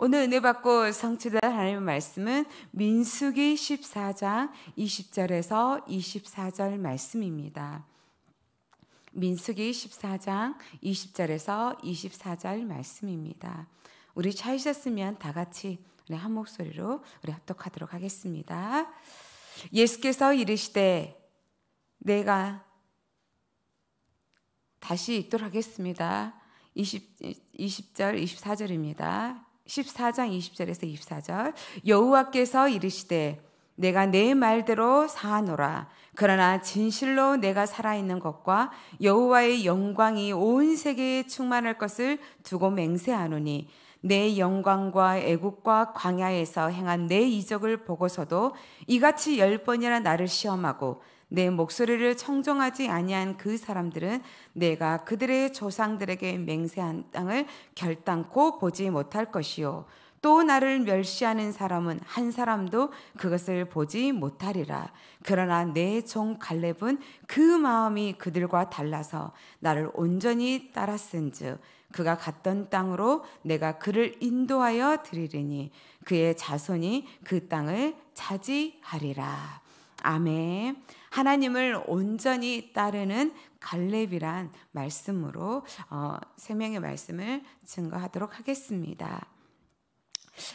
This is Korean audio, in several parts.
오늘 은혜 받고 성취될 하나님의 말씀은 민숙이 14장 20절에서 24절 말씀입니다. 민수기 14장 20절에서 24절 말씀입니다. 우리 차이셨으면 다 같이 우리 한 목소리로 우리 합독하도록 하겠습니다. 예수께서 이르시되 내가 다시 읽도록 하겠습니다. 20, 20절, 24절입니다. 14장 20절에서 24절 여호와께서 이르시되 내가 내 말대로 사노라 하 그러나 진실로 내가 살아있는 것과 여호와의 영광이 온 세계에 충만할 것을 두고 맹세하노니 내 영광과 애국과 광야에서 행한 내 이적을 보고서도 이같이 열 번이나 나를 시험하고 내 목소리를 청정하지 아니한 그 사람들은 내가 그들의 조상들에게 맹세한 땅을 결단코 보지 못할 것이요 또 나를 멸시하는 사람은 한 사람도 그것을 보지 못하리라. 그러나 내 종 갈렙은 그 마음이 그들과 달라서 나를 온전히 따랐은즉 그가 갔던 땅으로 내가 그를 인도하여 드리리니 그의 자손이 그 땅을 차지하리라. 아멘. 하나님을 온전히 따르는 갈렙이란 말씀으로 어, 세 명의 말씀을 증거하도록 하겠습니다.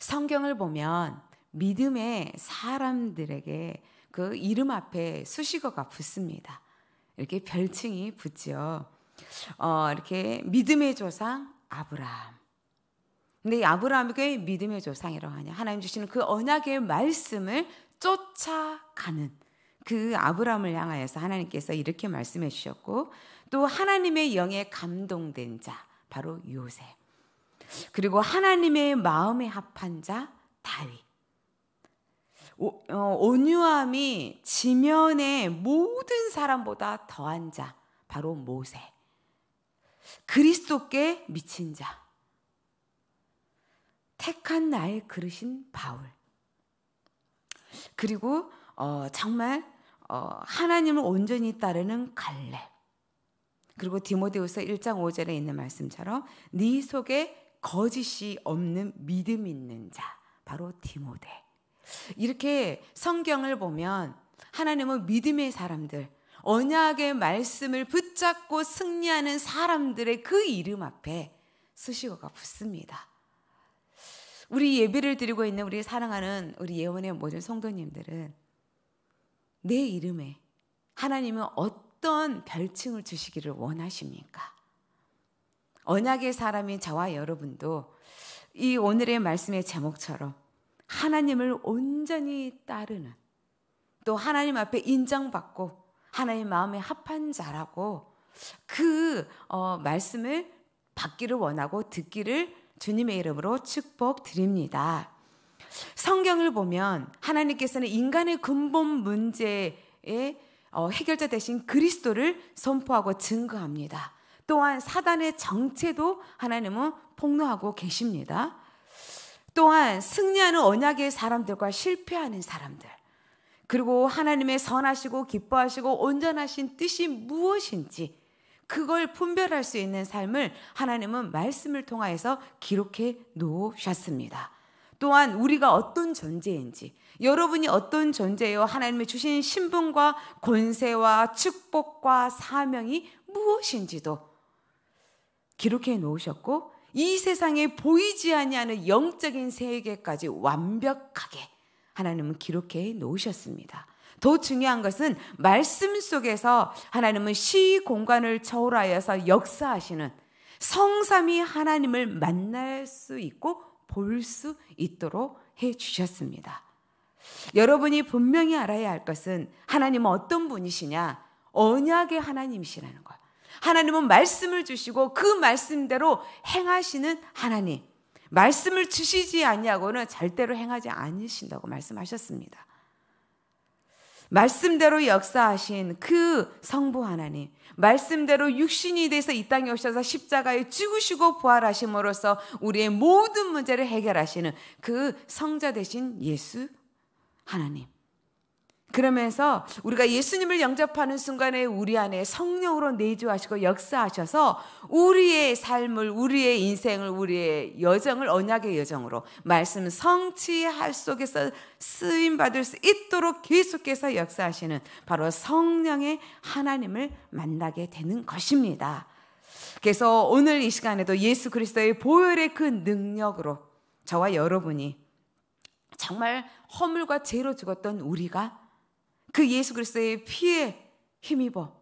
성경을 보면 믿음의 사람들에게 그 이름 앞에 수식어가 붙습니다. 이렇게 별칭이 붙지 어, 이렇게 믿음의 조상 아브라함. 근데 아브라함에게 믿음의 조상이라고 하냐. 하나님 주시는 그 언약의 말씀을 쫓아가는 그 아브라함을 향하여서 하나님께서 이렇게 말씀해 주셨고 또 하나님의 영에 감동된 자 바로 요셉 그리고 하나님의 마음에 합한 자 다윗 어, 온유함이 지면에 모든 사람보다 더한 자 바로 모세 그리스도께 미친 자 택한 나의 그릇신 바울 그리고 어, 정말 어, 하나님을 온전히 따르는 갈래 그리고 디모데우서 1장 5절에 있는 말씀처럼 네 속에 거짓이 없는 믿음 있는 자 바로 디모데. 이렇게 성경을 보면 하나님은 믿음의 사람들, 언약의 말씀을 붙잡고 승리하는 사람들의 그 이름 앞에 수식어가 붙습니다. 우리 예배를 드리고 있는 우리 사랑하는 우리 예원의 모든 성도님들은 내 이름에 하나님은 어떤 별칭을 주시기를 원하십니까? 언약의 사람인 저와 여러분도 이 오늘의 말씀의 제목처럼 하나님을 온전히 따르는 또 하나님 앞에 인정받고 하나님 마음에 합한 자라고 그 어, 말씀을 받기를 원하고 듣기를 주님의 이름으로 축복드립니다. 성경을 보면 하나님께서는 인간의 근본 문제의 어, 해결자 대신 그리스도를 선포하고 증거합니다. 또한 사단의 정체도 하나님은 폭로하고 계십니다. 또한 승리하는 언약의 사람들과 실패하는 사람들, 그리고 하나님의 선하시고 기뻐하시고 온전하신 뜻이 무엇인지 그걸 분별할 수 있는 삶을 하나님은 말씀을 통하여서 기록해 놓으셨습니다. 또한 우리가 어떤 존재인지, 여러분이 어떤 존재요 하나님의 주신 신분과 권세와 축복과 사명이 무엇인지도 기록해 놓으셨고 이 세상에 보이지 아니하는 영적인 세계까지 완벽하게 하나님은 기록해 놓으셨습니다. 더 중요한 것은 말씀 속에서 하나님은 시 공간을 초월하여서 역사하시는 성삼이 하나님을 만날 수 있고 볼수 있도록 해 주셨습니다. 여러분이 분명히 알아야 할 것은 하나님은 어떤 분이시냐? 언약의 하나님이시라는 것. 하나님은 말씀을 주시고 그 말씀대로 행하시는 하나님. 말씀을 주시지 않냐고는 절대로 행하지 않으신다고 말씀하셨습니다. 말씀대로 역사하신 그 성부 하나님, 말씀대로 육신이 돼서 이 땅에 오셔서 십자가에 죽으시고 부활하심으로써 우리의 모든 문제를 해결하시는 그 성자 되신 예수 하나님. 그러면서 우리가 예수님을 영접하는 순간에 우리 안에 성령으로 내주하시고 역사하셔서 우리의 삶을, 우리의 인생을, 우리의 여정을 언약의 여정으로 말씀 성취할 속에서 쓰임받을 수 있도록 계속해서 역사하시는 바로 성령의 하나님을 만나게 되는 것입니다. 그래서 오늘 이 시간에도 예수 그리스도의 보혈의 그 능력으로 저와 여러분이 정말 허물과 죄로 죽었던 우리가 그 예수 그리스도의 피에 힘입어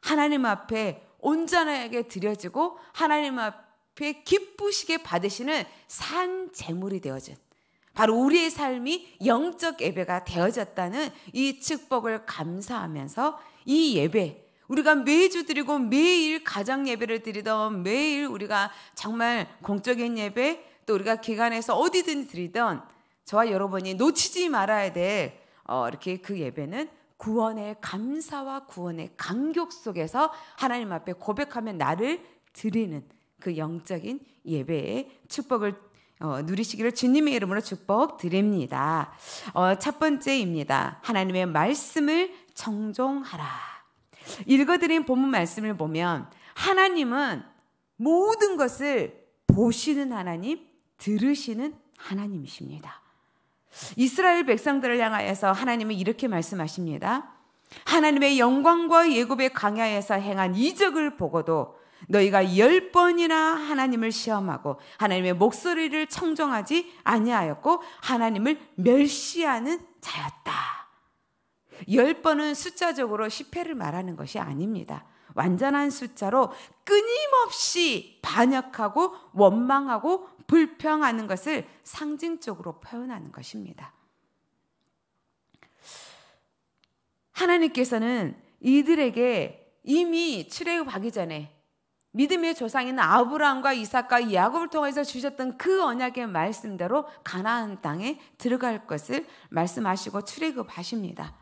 하나님 앞에 온전하게 드려지고 하나님 앞에 기쁘시게 받으시는 산 제물이 되어진 바로 우리의 삶이 영적 예배가 되어졌다는 이 축복을 감사하면서 이 예배 우리가 매주 드리고 매일 가장 예배를 드리던 매일 우리가 정말 공적인 예배 또 우리가 기관에서 어디든 드리던 저와 여러분이 놓치지 말아야 될 어, 이렇게 그 예배는 구원의 감사와 구원의 감격 속에서 하나님 앞에 고백하며 나를 드리는 그 영적인 예배의 축복을 어, 누리시기를 주님의 이름으로 축복 드립니다. 어, 첫 번째입니다. 하나님의 말씀을 정종하라. 읽어드린 본문 말씀을 보면 하나님은 모든 것을 보시는 하나님, 들으시는 하나님이십니다. 이스라엘 백성들을 향하여서 하나님은 이렇게 말씀하십니다. 하나님의 영광과 예굽의 강야에서 행한 이적을 보고도 너희가 열 번이나 하나님을 시험하고 하나님의 목소리를 청정하지 아니하였고 하나님을 멸시하는 자였다. 열 번은 숫자적으로 1회를 말하는 것이 아닙니다. 완전한 숫자로 끊임없이 반역하고 원망하고 불평하는 것을 상징적으로 표현하는 것입니다. 하나님께서는 이들에게 이미 출애굽하기 전에 믿음의 조상인 아브라함과 이삭과 야곱을 통해서 주셨던 그 언약의 말씀대로 가나안 땅에 들어갈 것을 말씀하시고 출애굽하십니다.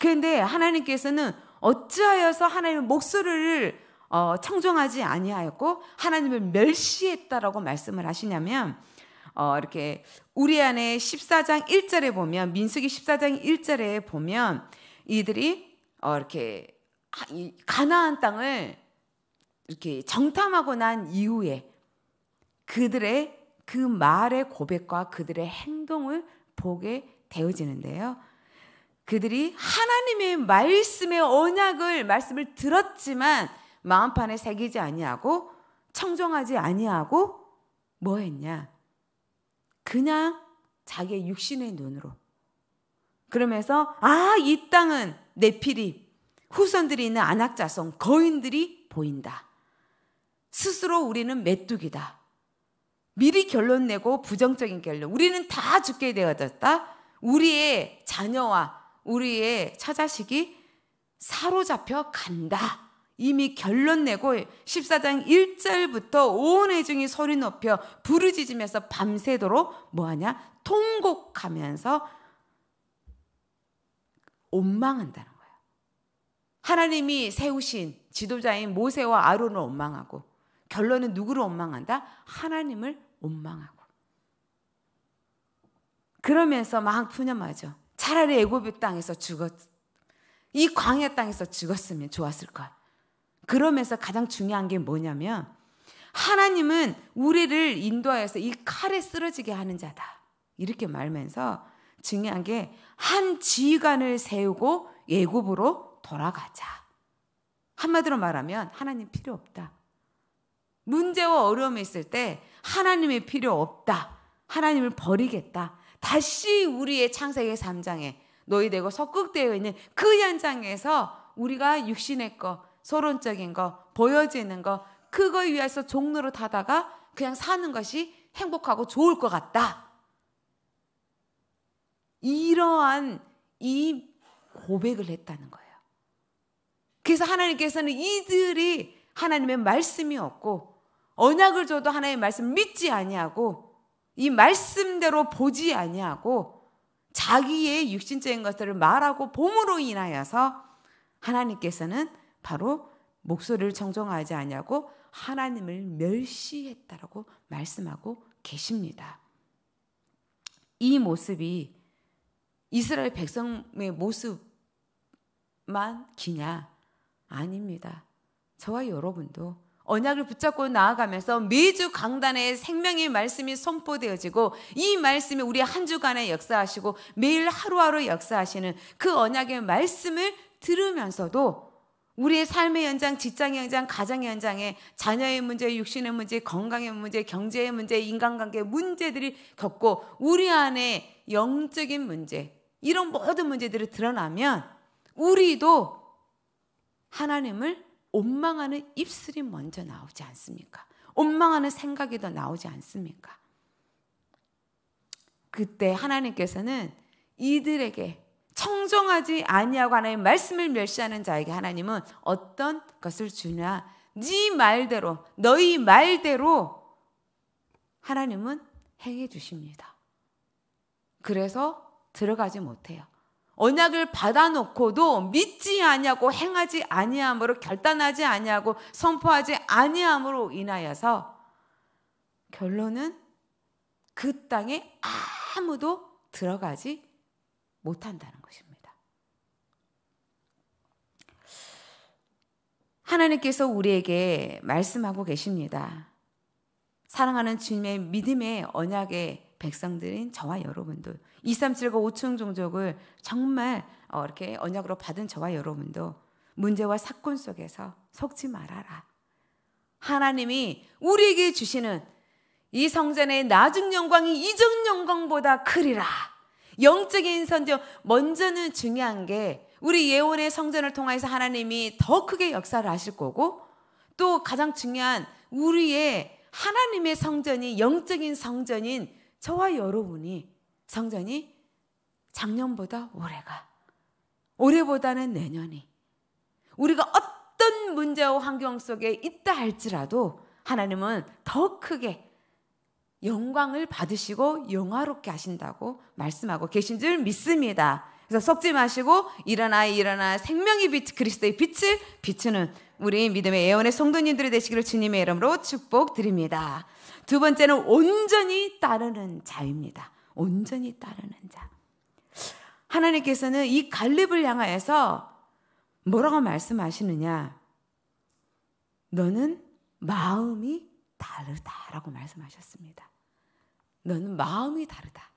그런데 하나님께서는 어찌하여서 하나님의 목소리를 어, 청종하지 아니하였고 하나님을 멸시했다라고 말씀을 하시냐면 어, 이렇게 우리 안에 14장 1절에 보면 민수기 14장 1절에 보면 이들이 어, 이렇게 가나안 땅을 이렇게 정탐하고 난 이후에 그들의 그 말의 고백과 그들의 행동을 보게 되어지는데요. 그들이 하나님의 말씀의 언약을 말씀을 들었지만 마음판에 새기지 아니하고 청정하지 아니하고 뭐 했냐? 그냥 자기의 육신의 눈으로. 그러면서 아, 이 땅은 내 피리 후손들이 있는 안악자성 거인들이 보인다. 스스로 우리는 메뚜기다. 미리 결론 내고 부정적인 결론. 우리는 다 죽게 되어졌다. 우리의 자녀와 우리의 처자식이 사로잡혀 간다. 이미 결론 내고 14장 1절부터 온 회중이 소리 높여 부르짖으면서 밤새도록 뭐하냐? 통곡하면서 원망한다는 거예요. 하나님이 세우신 지도자인 모세와 아론을 원망하고 결론은 누구를 원망한다? 하나님을 원망하고 그러면서 막 푸념하죠. 차라리 애굽의 땅에서 죽었 이 광야 땅에서 죽었으면 좋았을 걸. 그러면서 가장 중요한 게 뭐냐면 하나님은 우리를 인도하여서 이 칼에 쓰러지게 하는 자다. 이렇게 말면서 중요한 게 한 지휘관을 세우고 예고부로 돌아가자. 한마디로 말하면 하나님 필요 없다. 문제와 어려움이 있을 때 하나님이 필요 없다. 하나님을 버리겠다. 다시 우리의 창세기 3장에 너희 되고 석극되어 있는 그 현장에서 우리가 육신의 것, 서론적인 거, 보여지는 거, 그거 위해서 종로를 타다가 그냥 사는 것이 행복하고 좋을 것 같다. 이러한 이 고백을 했다는 거예요. 그래서 하나님께서는 이들이 하나님의 말씀이 없고 언약을 줘도 하나님의 말씀 믿지 아니하고 이 말씀대로 보지 아니하고 자기의 육신적인 것들을 말하고 봄으로 인하여서 하나님께서는 바로 목소리를 청정하지 않냐고 하나님을 멸시했다라고 말씀하고 계십니다. 이 모습이 이스라엘 백성의 모습만 기냐? 아닙니다. 저와 여러분도 언약을 붙잡고 나아가면서 매주 강단에 생명의 말씀이 선포되어지고 이 말씀이 우리 한 주간에 역사하시고 매일 하루하루 역사하시는 그 언약의 말씀을 들으면서도 우리의 삶의 현장, 직장 현장, 가정 현장에 자녀의 문제, 육신의 문제, 건강의 문제, 경제의 문제, 인간관계 문제들이 겪고 우리 안에 영적인 문제, 이런 모든 문제들이 드러나면 우리도 하나님을 원망하는 입술이 먼저 나오지 않습니까? 원망하는 생각이 더 나오지 않습니까? 그때 하나님께서는 이들에게 청정하지 아니하고 하나님 말씀을 멸시하는 자에게 하나님은 어떤 것을 주냐? 네 말대로 너희 말대로 하나님은 행해 주십니다. 그래서 들어가지 못해요. 언약을 받아놓고도 믿지 아니하고 행하지 아니함으로 결단하지 아니하고 선포하지 아니함으로 인하여서 결론은 그 땅에 아무도 들어가지 못한다는 것입니다. 하나님께서 우리에게 말씀하고 계십니다. 사랑하는 주님의 믿음의 언약의 백성들인 저와 여러분도 237과 5층 종족을 정말 어, 이렇게 언약으로 받은 저와 여러분도 문제와 사건 속에서 속지 말아라. 하나님이 우리에게 주시는 이 성전의 낮은 영광이 이전 영광보다 크리라. 영적인 성전 먼저는 중요한 게 우리 예언의 성전을 통해서 하나님이 더 크게 역사를 하실 거고 또 가장 중요한 우리의 하나님의 성전이 영적인 성전인 저와 여러분이 성전이 작년보다 올해가 올해보다는 내년이 우리가 어떤 문제와 환경 속에 있다 할지라도 하나님은 더 크게 영광을 받으시고 영화롭게 하신다고 말씀하고 계신 줄 믿습니다. 그래서 썩지 마시고 일어나 일어나 생명의 빛 그리스도의 빛을 비추는 우리 믿음의 예언의 성도님들이 되시기를 주님의 이름으로 축복드립니다. 두 번째는 온전히 따르는 자입니다. 온전히 따르는 자. 하나님께서는 이 갈렙을 향하여서 뭐라고 말씀하시느냐? 너는 마음이 다르다라고 말씀하셨습니다. 너는 마음이 다르다.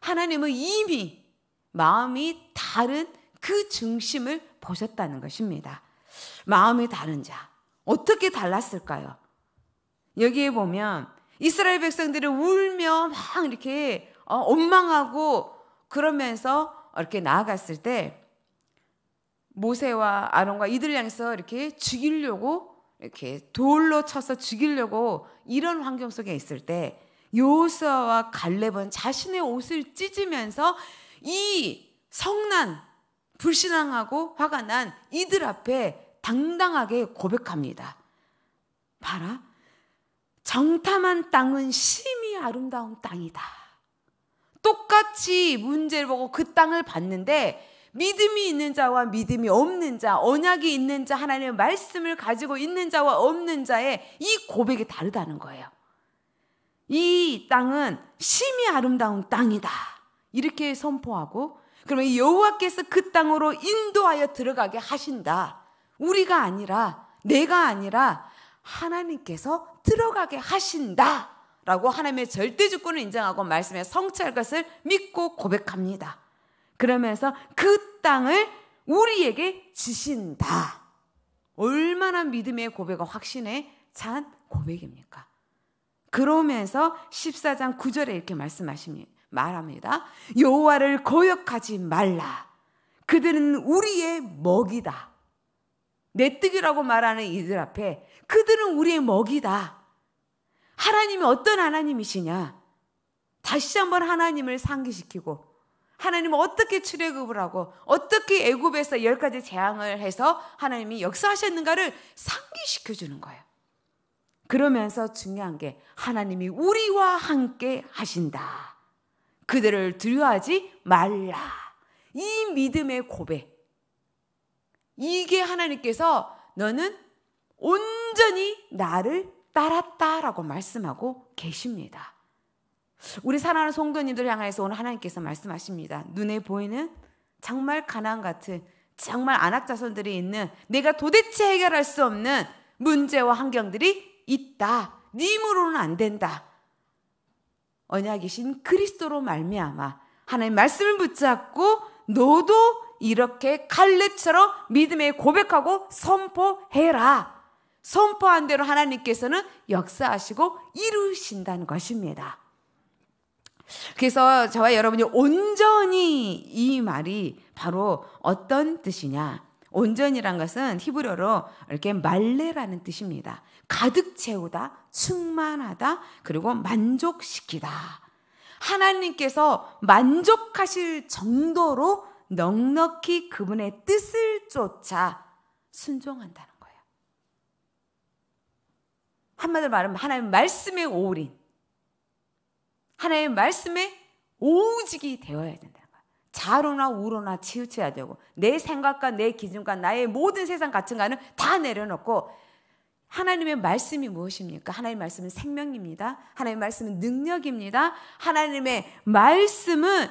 하나님은 이미 마음이 다른 그 중심을 보셨다는 것입니다. 마음이 다른 자. 어떻게 달랐을까요? 여기에 보면 이스라엘 백성들이 울며 막 이렇게 어, 원망하고 그러면서 이렇게 나아갔을 때 모세와 아론과 이들 향해서 이렇게 죽이려고 이렇게 돌로 쳐서 죽이려고 이런 환경 속에 있을 때 요수아와 갈렙은 자신의 옷을 찢으면서 이 성난 불신앙하고 화가 난 이들 앞에 당당하게 고백합니다. 봐라. 정탐한 땅은 심히 아름다운 땅이다. 똑같이 문제를 보고 그 땅을 봤는데 믿음이 있는 자와 믿음이 없는 자, 언약이 있는 자, 하나님의 말씀을 가지고 있는 자와 없는 자의 이 고백이 다르다는 거예요. 이 땅은 심히 아름다운 땅이다. 이렇게 선포하고 그러면 여호와께서 그 땅으로 인도하여 들어가게 하신다. 우리가 아니라 내가 아니라 하나님께서 들어가게 하신다. 라고 하나님의 절대 주권을 인정하고 말씀의 성취할 것을 믿고 고백합니다. 그러면서 그 땅을 우리에게 주신다. 얼마나 믿음의 고백과 확신에 찬 고백입니까? 그러면서 14장 9절에 이렇게 말씀하십니다. 말합니다. 여호와를 거역하지 말라. 그들은 우리의 먹이다. 내뜨기라고 말하는 이들 앞에 그들은 우리의 먹이다. 하나님이 어떤 하나님이시냐? 다시 한번 하나님을 상기시키고 하나님은 어떻게 출애굽을 하고 어떻게 애굽에서 열 가지 재앙을 해서 하나님이 역사하셨는가를 상기시켜 주는 거예요. 그러면서 중요한 게 하나님이 우리와 함께 하신다. 그들을 두려워하지 말라. 이 믿음의 고백. 이게 하나님께서 너는 온전히 나를 따랐다라고 말씀하고 계십니다. 우리 사랑하는 성도님들 향해서 오늘 하나님께서 말씀하십니다. 눈에 보이는 정말 가난 같은 정말 안악자손들이 있는 내가 도대체 해결할 수 없는 문제와 환경들이 있다. 네으로는안 된다. 언약이신 그리스도로 말미암아 하나님 말씀을 붙잡고 너도 이렇게 갈렙처럼 믿음에 고백하고 선포해라. 선포한 대로 하나님께서는 역사하시고 이루신다는 것입니다. 그래서 저와 여러분이 온전히 이 말이 바로 어떤 뜻이냐? 온전이란 것은 히브리어로 이렇게 말레라는 뜻입니다. 가득 채우다, 충만하다, 그리고 만족시키다. 하나님께서 만족하실 정도로 넉넉히 그분의 뜻을 쫓아 순종한다는 거예요. 한마디로 말하면 하나님 말씀의 오인 하나님의 말씀에 오직이 되어야 된다는 거야. 자로나 우로나 치우쳐야 되고 내 생각과 내 기준과 나의 모든 세상 가치관은 다 내려놓고 하나님의 말씀이 무엇입니까? 하나님의 말씀은 생명입니다. 하나님의 말씀은 능력입니다. 하나님의 말씀은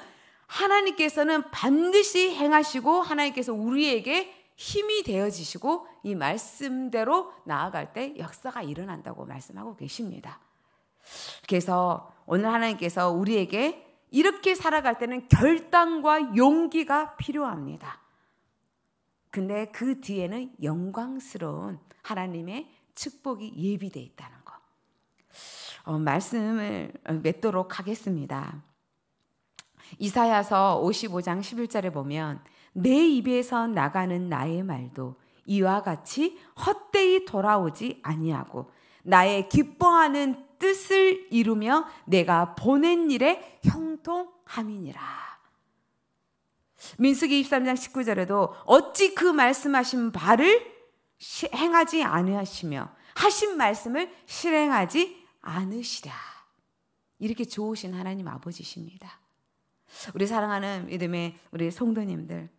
하나님께서는 반드시 행하시고 하나님께서 우리에게 힘이 되어지시고 이 말씀대로 나아갈 때 역사가 일어난다고 말씀하고 계십니다. 그래서 오늘 하나님께서 우리에게 이렇게 살아갈 때는 결단과 용기가 필요합니다. 근데 그 뒤에는 영광스러운 하나님의 축복이 예비되어 있다는 거. 어, 말씀을 맺도록 하겠습니다. 이사야서 55장 11절에 보면 내 입에서 나가는 나의 말도 이와 같이 헛되이 돌아오지 아니하고 나의 기뻐하는 뜻을 이루며 내가 보낸 일에 형통함이니라. 민숙이 23장 19절에도 어찌 그 말씀하신 바를 행하지 아니하시며 하신 말씀을 실행하지 않으시랴. 이렇게 좋으신 하나님 아버지십니다. 우리 사랑하는 믿음의 우리 성도님들.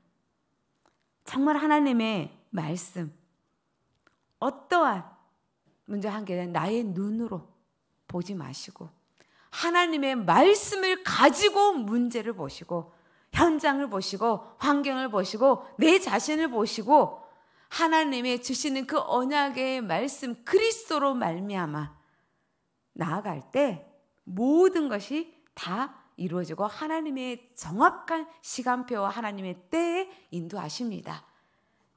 정말 하나님의 말씀. 어떠한 문제 한개는 나의 눈으로 보지 마시고 하나님의 말씀을 가지고 문제를 보시고 현장을 보시고 환경을 보시고 내 자신을 보시고 하나님의 주시는 그 언약의 말씀 그리스도로 말미암아 나아갈 때 모든 것이 다 이루어지고 하나님의 정확한 시간표와 하나님의 때에 인도하십니다.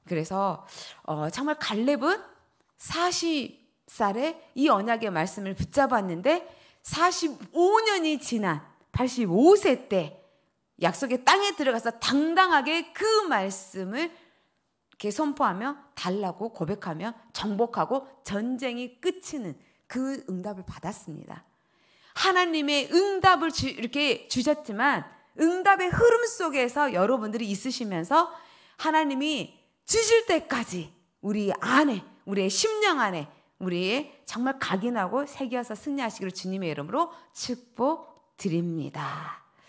그래서 어, 정말 갈렙은 40 살에 이 언약의 말씀을 붙잡았는데 45년이 지난 85세 때 약속의 땅에 들어가서 당당하게 그 말씀을 이렇게 선포하며 달라고 고백하며 정복하고 전쟁이 끝이는 그 응답을 받았습니다. 하나님의 응답을 주, 이렇게 주셨지만 응답의 흐름 속에서 여러분들이 있으시면서 하나님이 주실 때까지 우리 안에 우리의 심령 안에 우리 정말 각인하고 새겨서 승리하시기를 주님의 이름으로 축복드립니다.